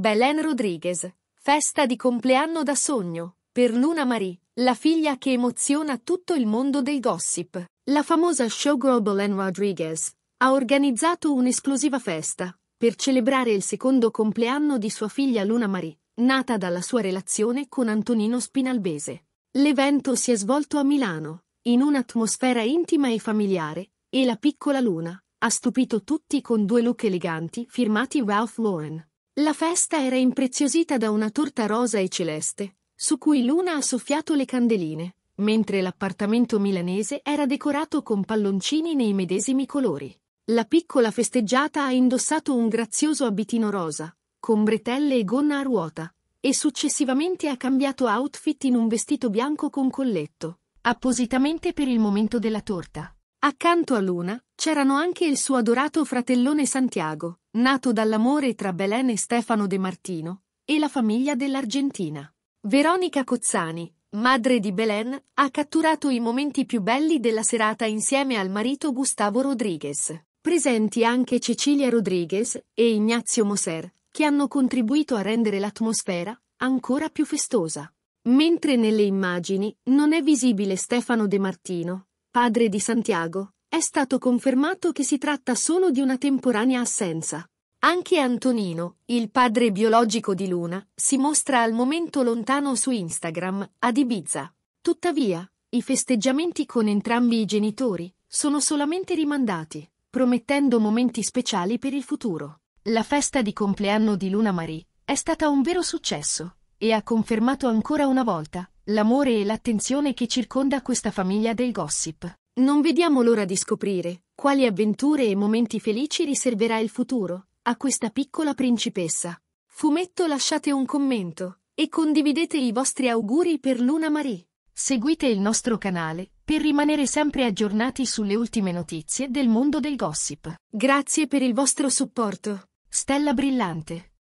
Belen Rodriguez. Festa di compleanno da sogno. Per Luna Marie, la figlia che emoziona tutto il mondo del gossip. La famosa showgirl Belen Rodriguez ha organizzato un'esclusiva festa per celebrare il secondo compleanno di sua figlia Luna Marie, nata dalla sua relazione con Antonino Spinalbese. L'evento si è svolto a Milano, in un'atmosfera intima e familiare, e la piccola Luna ha stupito tutti con due look eleganti firmati Ralph Lauren. La festa era impreziosita da una torta rosa e celeste, su cui l'una ha soffiato le candeline, mentre l'appartamento milanese era decorato con palloncini nei medesimi colori. La piccola festeggiata ha indossato un grazioso abitino rosa, con bretelle e gonna a ruota, e successivamente ha cambiato outfit in un vestito bianco con colletto, appositamente per il momento della torta. Accanto a Luna c'erano anche il suo adorato fratellone Santiago, nato dall'amore tra Belen e Stefano De Martino, e la famiglia dell'Argentina. Veronica Cozzani, madre di Belen, ha catturato i momenti più belli della serata insieme al marito Gustavo Rodriguez. Presenti anche Cecilia Rodriguez e Ignazio Moser, che hanno contribuito a rendere l'atmosfera ancora più festosa. Mentre nelle immagini non è visibile Stefano De Martino, padre di Santiago, è stato confermato che si tratta solo di una temporanea assenza. Anche Antonino, il padre biologico di Luna, si mostra al momento lontano su Instagram, ad Ibiza. Tuttavia, i festeggiamenti con entrambi i genitori sono solamente rimandati, promettendo momenti speciali per il futuro. La festa di compleanno di Luna Marie è stata un vero successo e ha confermato ancora una volta l'amore e l'attenzione che circonda questa famiglia del gossip. Non vediamo l'ora di scoprire quali avventure e momenti felici riserverà il futuro a questa piccola principessa. Fumetto lasciate un commento e condividete i vostri auguri per Luna Marie. Seguite il nostro canale per rimanere sempre aggiornati sulle ultime notizie del mondo del gossip. Grazie per il vostro supporto. Stella brillante.